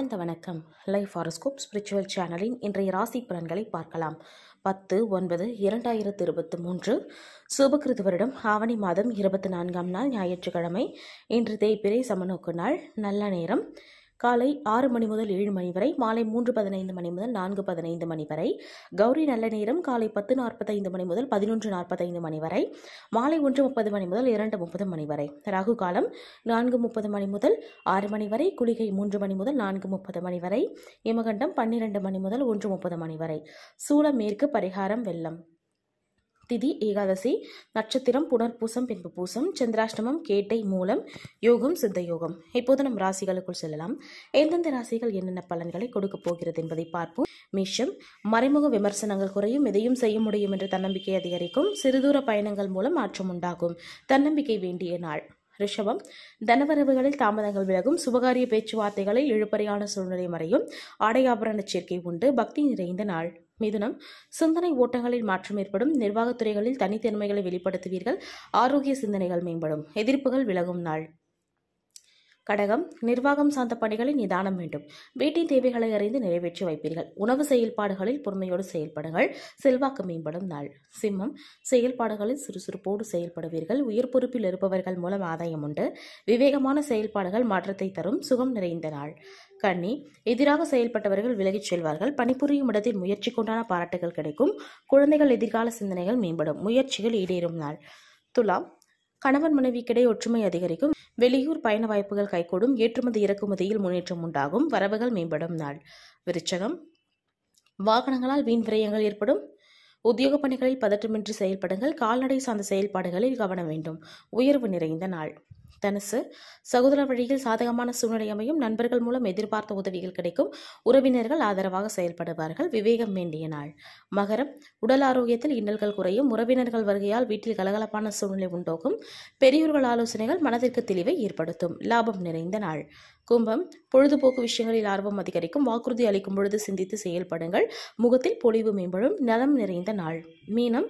ஆனந்த வணக்கம் life horoscope spiritual சேனலின் இன்றைய ராசி பலன்களை பார்க்கலாம் பத்து ஒன்பது இரண்டாயிரத்து இருபத்தி மூன்று சுபகிருது வருடம் ஆவணி மாதம் இருபத்தி நான்காம் நாள் ஞாயிற்றுக்கிழமை இன்று தேய்பிரை சமநோக்கு நாள் நல்ல நேரம் காலை ஆறு மணி முதல் ஏழு மணி வரை மாலை மூன்று பதினைந்து மணி முதல் நான்கு பதினைந்து மணி வரை கௌரி நல்ல நேரம் காலை பத்து நாற்பத்தைந்து மணி முதல் பதினொன்று நாற்பத்தைந்து மணி வரை மாலை ஒன்று முப்பது மணி முதல் இரண்டு முப்பது மணி வரை ராகு காலம் நான்கு முப்பது மணி முதல் ஆறு மணி வரை குளிகை மூன்று மணி முதல் நான்கு முப்பது மணி வரை இமகண்டம் பன்னிரண்டு மணி முதல் ஒன்று முப்பது மணி வரை சூள மேற்கு பரிகாரம் வெள்ளம் திதி ஏகாதசி நட்சத்திரம் புனர்பூசம் பின்பு பூசம் சந்திராஷ்டமம் கேட்டை மூலம் யோகம் சித்த யோகம் இப்போது நம் ராசிகளுக்குள் செல்லலாம் எந்தெந்த ராசிகள் என்னென்ன பலன்களை கொடுக்க போகிறது என்பதை பார்ப்போம் மேஷம் மறைமுக விமர்சனங்கள் குறையும் எதையும் செய்ய முடியும் என்ற தன்னம்பிக்கை அதிகரிக்கும் சிறுதூர பயணங்கள் மூலம் மாற்றம் உண்டாகும் தன்னம்பிக்கை வேண்டிய நாள் ரிஷபம் தனவரவுகளில் தாமதங்கள் விலகும் சுபகாரிய பேச்சுவார்த்தைகளில் இழுபறியான சூழ்நிலை மறையும் ஆடையாபரண சேர்க்கை உண்டு பக்தி நிறைந்த நாள் மிதுனம் சிந்தனை ஓட்டங்களில் மாற்றம் ஏற்படும் நிர்வாகத் துறைகளில் தனித்தன்மைகளை வெளிப்படுத்துவீர்கள் ஆரோக்கிய சிந்தனைகள் மேம்படும் எதிர்ப்புகள் விலகும் நாள் கடகம் நிர்வாகம் சார்ந்த பணிகளை நிதானம் வேண்டும் வீட்டின் தேவைகளை அறிந்து நிறைவேற்றி வைப்பீர்கள் உணவு செயல்பாடுகளில் பொறுமையோடு செயல்படுங்கள் செல்வாக்கு மேம்படும் நாள் சிம்மம் செயல்பாடுகளில் சுறுசுறுப்போடு செயல்படுவீர்கள் உயர் பொறுப்பில் இருப்பவர்கள் மூலம் ஆதாயம் உண்டு விவேகமான செயல்பாடுகள் மாற்றத்தை தரும் சுகம் நிறைந்த நாள் கண்ணி எதிராக செயல்பட்டவர்கள் விலகிச் செல்வார்கள் பணிபுரியும் இடத்தில் கொண்டான பாராட்டுகள் கிடைக்கும் குழந்தைகள் எதிர்கால சிந்தனைகள் மேம்படும் முயற்சிகள் ஈடேறும் நாள் துலாம் கணவன் மனைவிக்கிடையே ஒற்றுமை அதிகரிக்கும் வெளியூர் பயண வாய்ப்புகள் கைகூடும் ஏற்றுமதி இறக்குமதியில் முன்னேற்றம் உண்டாகும் வரவுகள் மேம்படும் நாள் விருச்சகம் வாகனங்களால் வீண் விரயங்கள் ஏற்படும் உத்தியோக பணிகளில் பதற்றமின்றி செயல்படுங்கள் கால்நடை சார்ந்த செயல்பாடுகளில் கவனம் வேண்டும் உயர்வு நிறைந்த நாள் தனுசு சகோதர வழியில் சாதகமான சூழ்நிலை அமையும் நண்பர்கள் மூலம் எதிர்பார்த்த உதவிகள் கிடைக்கும் உறவினர்கள் ஆதரவாக செயல்படுவார்கள் விவேகம் வேண்டிய நாள் மகரம் உடல் ஆரோக்கியத்தில் இன்னல்கள் குறையும் உறவினர்கள் வருகையால் வீட்டில் கலகலப்பான சூழ்நிலை உண்டோகும் பெரியோர்கள் ஆலோசனைகள் மனதிற்கு தெளிவை ஏற்படுத்தும் லாபம் நிறைந்த நாள் கும்பம் பொழுதுபோக்கு விஷயங்களில் ஆர்வம் அதிகரிக்கும் வாக்குறுதி அளிக்கும் பொழுது சிந்தித்து செயல்படுங்கள் முகத்தில் பொலிவு மேம்படும் நலம் நிறைந்த நாள் மீனம்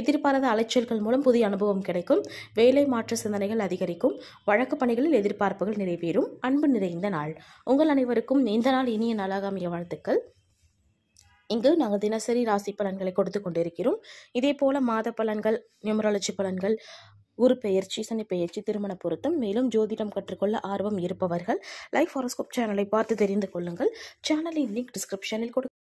எதிர்பாராத அலைச்சல்கள் மூலம் புதிய அனுபவம் கிடைக்கும் வேலை மாற்ற சிந்தனைகள் அதிகரிக்கும் வழக்கு பணிகளில் எதிர்பார்ப்புகள் நிறைவேறும் அன்பு நிறைந்த நாள் உங்கள் அனைவருக்கும் இந்த நாள் இனிய நாளாக அமைய வாழ்த்துக்கள் இங்கு நாங்கள் தினசரி ராசி பலன்களை கொடுத்து கொண்டிருக்கிறோம் இதே போல மாத பலன்கள் நியூமராலஜி பலன்கள் குரு பெயர்ச்சி சனி பெயர்ச்சி திருமண பொருத்தம் மேலும் ஜோதிடம் கற்றுக்கொள்ள ஆர்வம் இருப்பவர்கள் லைஃப் ஹாரோஸ்கோப் சேனலை பார்த்து தெரிந்து கொள்ளுங்கள் சேனலின் லிங்க் டிஸ்கிரிப்ஷனில் கொடு